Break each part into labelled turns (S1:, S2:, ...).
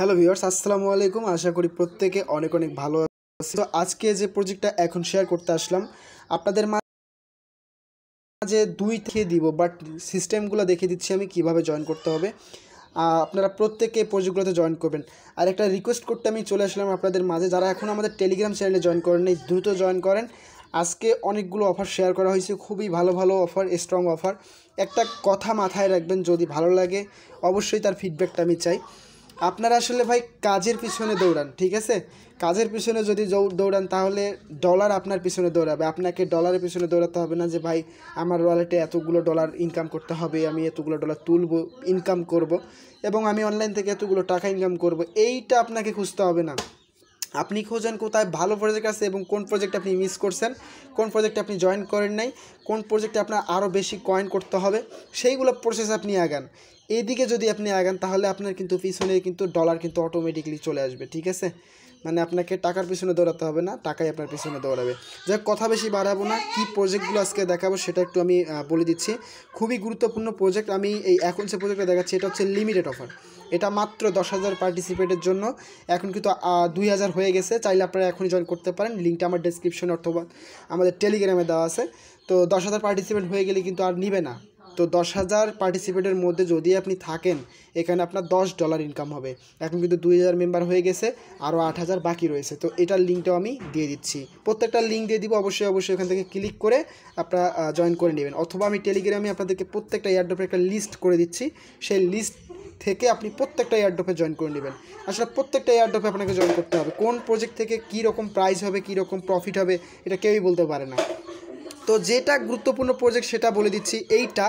S1: hello viewers আসসালামু আলাইকুম আশা করি প্রত্যেকে অনেক অনেক ভালো আছে তো আজকে যে প্রজেক্টটা এখন শেয়ার করতে আসলাম আপনাদের মাঝে দুই থেকে দিব বাট সিস্টেমগুলো দেখে দিচ্ছি আমি কিভাবে জয়েন করতে হবে আপনারা প্রত্যেকে প্রজেক্টগুলোতে জয়েন করবেন আর একটা রিকোয়েস্ট করতে আমি চলে আসলাম আপনাদের মাঝে যারা এখন আমাদের টেলিগ্রাম চ্যানেলে জয়েন করেন দ্রুত জয়েন করেন আজকে অনেকগুলো অফার শেয়ার করা হয়েছে খুবই ভালো ভালো অফার স্ট্রং অফার একটা কথা মাথায় রাখবেন যদি ভালো লাগে অবশ্যই তার ফিডব্যাকটা আমি চাই আপনারা আসলে ভাই কাজের পিছনে দৌড়ান ঠিক আছে কাজের পিছনে যদি দৌড়ান তাহলে ডলার আপনার পিছনে দৌড়াবে আপনাকে ডলারের পিছনে দৌড়াতে হবে না যে ভাই আমার ওয়ালেটে এতগুলো ডলার ইনকাম করতে হবে আমি এতগুলো ডলার তুলব ইনকাম করব এবং আমি অনলাইন থেকে এতগুলো টাকা ইনকাম করব এইটা আপনাকে খুঁজতে হবে না আপনি খোঁজেন কোথায় ভালো প্রজেক্ট আছে এবং কোন প্রজেক্ট আপনি মিস করছেন কোন প্রজেক্টে আপনি জয়েন করেন নাই কোন প্রজেক্টে আপনার আরও বেশি কয়েন করতে হবে সেইগুলো প্রসেস আপনি আগান এদিকে যদি আপনি আগান তাহলে আপনার কিন্তু পিছনে কিন্তু ডলার কিন্তু অটোমেটিকলি চলে আসবে ঠিক আছে মানে আপনাকে টাকার পিছনে দৌড়াতে হবে না টাকাই আপনার পিছনে দৌড়াবে যাই কথা বেশি বাড়াবো না কি প্রজেক্টগুলো আজকে দেখাবো সেটা একটু আমি বলে দিচ্ছি খুবই গুরুত্বপূর্ণ প্রজেক্ট আমি এই এখন যে প্রজেক্টটা দেখাচ্ছি এটা হচ্ছে লিমিটেড অফার এটা মাত্র দশ হাজার পার্টিসিপেটের জন্য এখন কিন্তু দুই হাজার হয়ে গেছে চাইলে আপনারা এখনই জয়েন করতে পারেন লিঙ্কটা আমার ডেসক্রিপশনে অথবা আমাদের টেলিগ্রামে দেওয়া আছে তো দশ হাজার পার্টিসিপেট হয়ে গেলে কিন্তু আর নিবে না তো দশ হাজার পার্টিসিপেটের মধ্যে যদি আপনি থাকেন এখানে আপনার দশ ডলার ইনকাম হবে এখন কিন্তু দুই হাজার মেম্বার হয়ে গেছে আরও আট হাজার বাকি রয়েছে তো এটার লিঙ্কটাও আমি দিয়ে দিচ্ছি প্রত্যেকটা লিঙ্ক দিয়ে দিব অবশ্যই অবশ্যই এখান থেকে ক্লিক করে আপনারা জয়েন করে নেবেন অথবা আমি টেলিগ্রামে আপনাদেরকে প্রত্যেকটা এয়ারড্রপের একটা লিস্ট করে দিচ্ছি সেই লিস্ট থেকে আপনি প্রত্যেকটা এয়ারড্রপে জয়েন করে নেবেন আসলে প্রত্যেকটা এয়ারড্রপে আপনাকে জয়েন করতে হবে কোন প্রজেক্ট থেকে কী রকম প্রাইস হবে কী রকম প্রফিট হবে এটা কেউই বলতে পারে না তো যেটা গুরুত্বপূর্ণ প্রজেক্ট সেটা বলে দিচ্ছি এইটা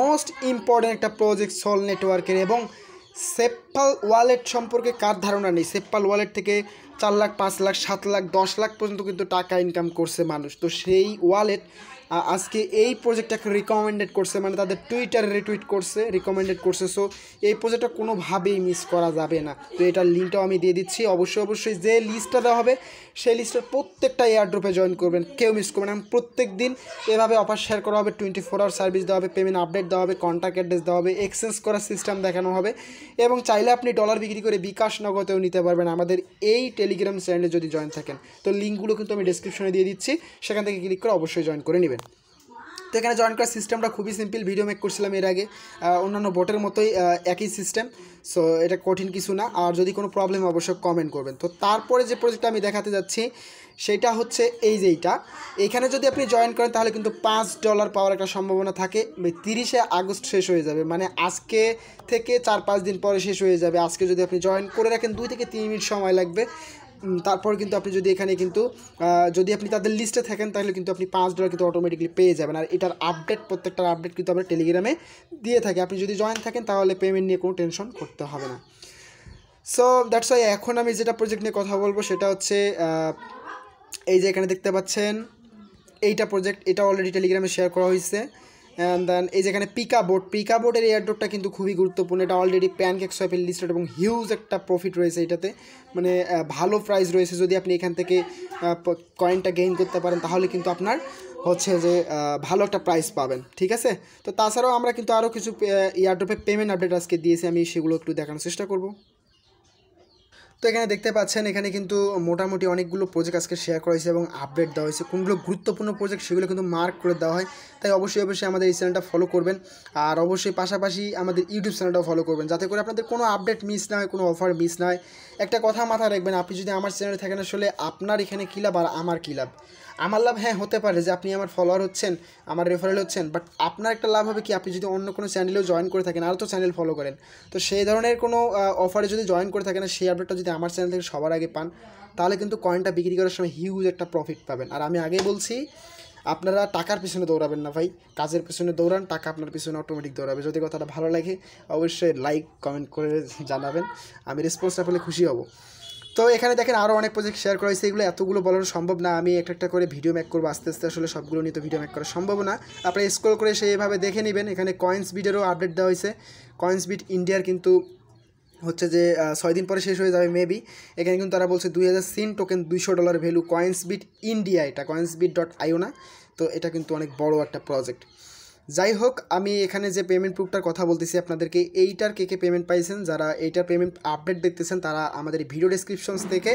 S1: মোস্ট ইম্পর্ট্যান্ট একটা প্রজেক্ট সল নেটওয়ার্কের এবং সেপ্পাল ওয়ালেট সম্পর্কে কার ধারণা নেই সেপ্পাল ওয়ালেট থেকে চার লাখ পাঁচ লাখ সাত লাখ দশ লাখ পর্যন্ত কিন্তু টাকা ইনকাম করছে মানুষ তো সেই ওয়ালেট আজকে এই প্রজেক্টটাকে রিকমেন্ডেড করছে মানে তাদের টুইটারে রিটুইট করছে রিকমেন্ডেড করছে সো এই প্রজেক্টটা কোনোভাবেই মিস করা যাবে না তো এটার লিঙ্কটাও আমি দিয়ে দিচ্ছি অবশ্যই অবশ্যই যে লিস্টটা দেওয়া হবে সেই লিস্টের প্রত্যেকটা এয়ারড্রপে জয়েন করবেন কেউ মিস করবেন এবং প্রত্যেক দিন এভাবে অফার শেয়ার করা হবে টোয়েন্টি ফোর আওয়ার সার্ভিস দেওয়া হবে পেমেন্ট আপডেট দেওয়া হবে কন্ট্যাক্ট অ্যাড্রেস দেওয়া হবে এক্সচেঞ্জ করার সিস্টেম দেখানো হবে এবং চাইলে আপনি ডলার বিক্রি করে বিকাশ নগদেও নিতে পারবেন আমাদের এই টেলিগ্রাম চ্যানেলে যদি জয়েন থাকেন তো লিঙ্কগুলো কিন্তু আমি ডিসক্রিপশনে দিয়ে দিচ্ছি সেখান থেকে ক্লিক করে অবশ্যই জয়েন করে নেবেন এখানে জয়েন করার সিস্টেমটা খুবই সিম্পল ভিডিও মেক করছিলাম এর আগে অন্যান্য বোটের মতোই একই সিস্টেম সো এটা কঠিন কিছু না আর যদি কোনো প্রবলেম অবশ্যই কমেন্ট করবেন তো তারপরে যে প্রজেক্টটা আমি দেখাতে যাচ্ছি সেটা হচ্ছে এই যে এইটা এখানে যদি আপনি জয়েন করেন তাহলে কিন্তু পাঁচ ডলার পাওয়ার একটা সম্ভাবনা থাকে মানে তিরিশে আগস্ট শেষ হয়ে যাবে মানে আজকে থেকে চার পাঁচ দিন পরে শেষ হয়ে যাবে আজকে যদি আপনি জয়েন করে রাখেন দুই থেকে তিন মিনিট সময় লাগবে তারপর কিন্তু আপনি যদি এখানে কিন্তু যদি আপনি তাদের লিস্টে থাকেন তাহলে কিন্তু আপনি পাঁচ ডলার কিন্তু অটোমেটিকলি পেয়ে যাবেন আর এটার আপডেট প্রত্যেকটার আপডেট কিন্তু আমরা টেলিগ্রামে দিয়ে থাকি আপনি যদি জয়েন থাকেন তাহলে পেমেন্ট নিয়ে কোনো টেনশন করতে হবে না সো দ্যাটস ওয়াই এখন আমি যেটা প্রজেক্ট নিয়ে কথা বলবো সেটা হচ্ছে এই যে এখানে দেখতে পাচ্ছেন এইটা প্রজেক্ট এটা অলরেডি টেলিগ্রামে শেয়ার করা হয়েছে অ্যান্ড দেন এই যেখানে পিকা বোর্ড পিকা বোর্ডের কিন্তু খুবই গুরুত্বপূর্ণ এটা অলরেডি প্যানকেক সোয়াপের লিস্টেড এবং হিউজ একটা প্রফিট রয়েছে এটাতে মানে ভালো প্রাইস রয়েছে যদি আপনি এখান থেকে কয়েনটা গেইন করতে পারেন তাহলে কিন্তু আপনার হচ্ছে যে ভালো একটা প্রাইস পাবেন ঠিক আছে তো তাছাড়াও আমরা কিন্তু আরও কিছু এয়ারড্রপে পেমেন্ট আপডেট আজকে দিয়েছি আমি সেগুলো একটু দেখানোর চেষ্টা করবো তো এখানে দেখতে পাচ্ছেন এখানে কিন্তু মোটামুটি অনেকগুলো প্রজেক্ট আজকে শেয়ার করা হয়েছে এবং আপডেট দেওয়া হয়েছে কোনগুলো গুরুত্বপূর্ণ প্রজেক্ট সেগুলো কিন্তু মার্ক করে দেওয়া হয় তাই অবশ্যই অবশ্যই আমাদের এই চ্যানেলটা ফলো করবেন আর অবশ্যই পাশাপাশি আমাদের ইউটিউব চ্যানেলটাও ফলো করবেন যাতে করে আপনাদের কোনো আপডেট মিস না হয় কোনো অফার মিস না হয় একটা কথা মাথায় রাখবেন আপনি যদি আমার চ্যানেলে থাকেন আসলে আপনার এখানে কী লাভ আর আমার কী লাভ আমার লাভ হ্যাঁ হতে পারে যে আপনি আমার ফলোয়ার হচ্ছেন আমার রেফারেল হচ্ছেন বাট আপনার একটা লাভ হবে কি আপনি যদি অন্য কোনো চ্যানেলেও জয়েন করে থাকেন আরও তো চ্যানেল ফলো করেন তো সেই ধরনের কোনো অফারে যদি জয়েন করে থাকেন সেই আপডেটটা যদি আমার চ্যানেল থেকে সবার আগে পান তাহলে কিন্তু কয়েনটা বিক্রি করার সময় হিউজ একটা প্রফিট পাবেন আর আমি আগেই বলছি আপনারা টাকার পিছনে দৌড়াবেন না ভাই কাজের পিছনে দৌড়ান টাকা আপনার পিছনে অটোমেটিক দৌড়াবে যদি কথাটা ভালো লাগে অবশ্যই লাইক কমেন্ট করে জানাবেন আমি রেসপন্সটা পেলে খুশি হব তো এখানে দেখেন আরও অনেক প্রজেক্ট শেয়ার করা হয়েছে এগুলো এতগুলো বলানো সম্ভব না আমি একটা একটা করে ভিডিও ম্যাক করবো আস্তে আস্তে আসলে সবগুলো নিয়ে তো ভিডিও ম্যাক করা সম্ভব না আপনারা স্ক্রল করে সেইভাবে দেখে নেবেন এখানে কয়েন্স বিটেরও আপডেট দেওয়া হয়েছে কয়েন্স বিট ইন্ডিয়ার কিন্তু হচ্ছে যে ছয় দিন পরে শেষ হয়ে যাবে মেবি এখানে কিন্তু তারা বলছে দুই হাজার সিন টোকেন দুইশো dollar value coins bit India এটা কয়েন্স বিট ডট আইও না তো এটা কিন্তু অনেক বড় একটা প্রজেক্ট যাই হোক আমি এখানে যে পেমেন্ট প্রুফটার কথা বলতেছি আপনাদেরকে এইটার কে কে পেমেন্ট পাইছেন যারা এইটার পেমেন্ট আপডেট দেখতেছেন তারা আমাদের ভিডিও ডিসক্রিপশনস থেকে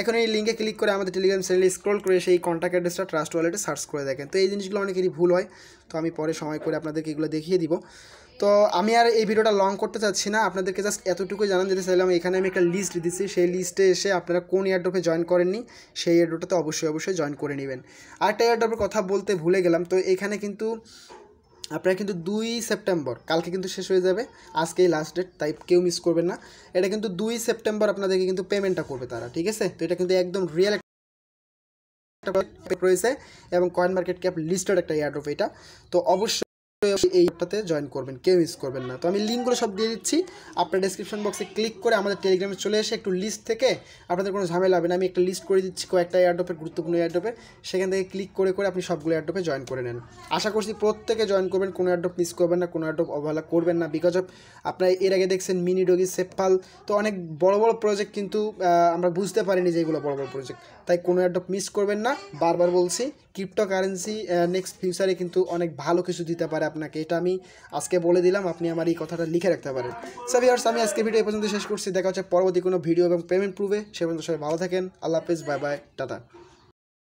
S1: এখন এই লিঙ্কে ক্লিক করে আমাদের টেলিগ্রাম চ্যানেলে স্ক্রল করে সেই কন্ট্যাক্ট অ্যাড্রেসটা ট্রাস্ট ওয়ালেটে সার্চ করে দেখেন তো এই জিনিসগুলো অনেকেরই ভুল হয় তো আমি পরে সময় করে আপনাদেরকে এগুলো দেখিয়ে দিব তো আমি আর এই ভিডিওটা লং করতে চাচ্ছি না আপনাদেরকে জাস্ট এতটুকু জানান যেতে চাইলাম এখানে আমি একটা লিস্ট দিচ্ছি সেই লিস্টে এসে আপনারা কোন এয়ারড্রপে জয়েন করেননি সেই এয়ারড্রপটাতে অবশ্যই অবশ্যই জয়েন করে নেবেন আরেকটা এয়ারড্রপের কথা বলতে ভুলে গেলাম তো এখানে কিন্তু আপনারা কিন্তু দুই সেপ্টেম্বর কালকে কিন্তু শেষ হয়ে যাবে আজকেই লাস্ট ডেট তাই কেউ মিস করবেন না এটা কিন্তু দুই সেপ্টেম্বর আপনাদেরকে কিন্তু পেমেন্টটা করবে তারা ঠিক আছে তো এটা কিন্তু একদম রিয়েল রয়েছে এবং কয়েন মার্কেট ক্যাপ লিস্টেড একটা এয়ারড্রপ এটা তো অবশ্যই এইটাতে জয়েন করবেন কেউ মিস করবেন না তো আমি লিঙ্কগুলো সব দিয়ে দিচ্ছি আপনার ডিসক্রিপশন বক্সে ক্লিক করে আমাদের টেলিগ্রামে চলে এসে একটু লিস্ট থেকে আপনাদের কোনো ঝামেলা হবে না আমি একটা লিস্ট করে দিচ্ছি কয়েকটা এয়ারডপের গুরুত্বপূর্ণ এয়ারডপের সেখান থেকে ক্লিক করে করে আপনি সবগুলো এয়ারডপে জয়েন করে নেন আশা করছি প্রত্যেকে জয়েন করবেন কোনো এয়ারডপ মিস করবেন না কোনো এয়ারডপ অবহেলা করবেন না বিকজ অফ আপনার এর আগে দেখছেন মিনি ডগি সেফপাল তো অনেক বড় বড় প্রজেক্ট কিন্তু আমরা বুঝতে পারিনি যে এগুলো বড় বড় প্রজেক্ট তাই কোনো অ্যাডপ মিস করবেন না বারবার বলছি ক্রিপ্টো কারেন্সি নেক্সট ফিউচারে কিন্তু অনেক ভালো কিছু দিতে পারে আপনাকে এটা আমি আজকে বলে দিলাম আপনি আমার এই কথাটা লিখে রাখতে পারেন সাবিয়ার্স আমি আজকে ভিডিও পর্যন্ত শেষ করছি দেখা হচ্ছে পরবর্তী কোনো ভিডিও এবং পেমেন্ট প্রুভে সে পর্যন্ত সবাই ভালো থাকেন আল্লাহ হাফেজ বাই বাই টাটা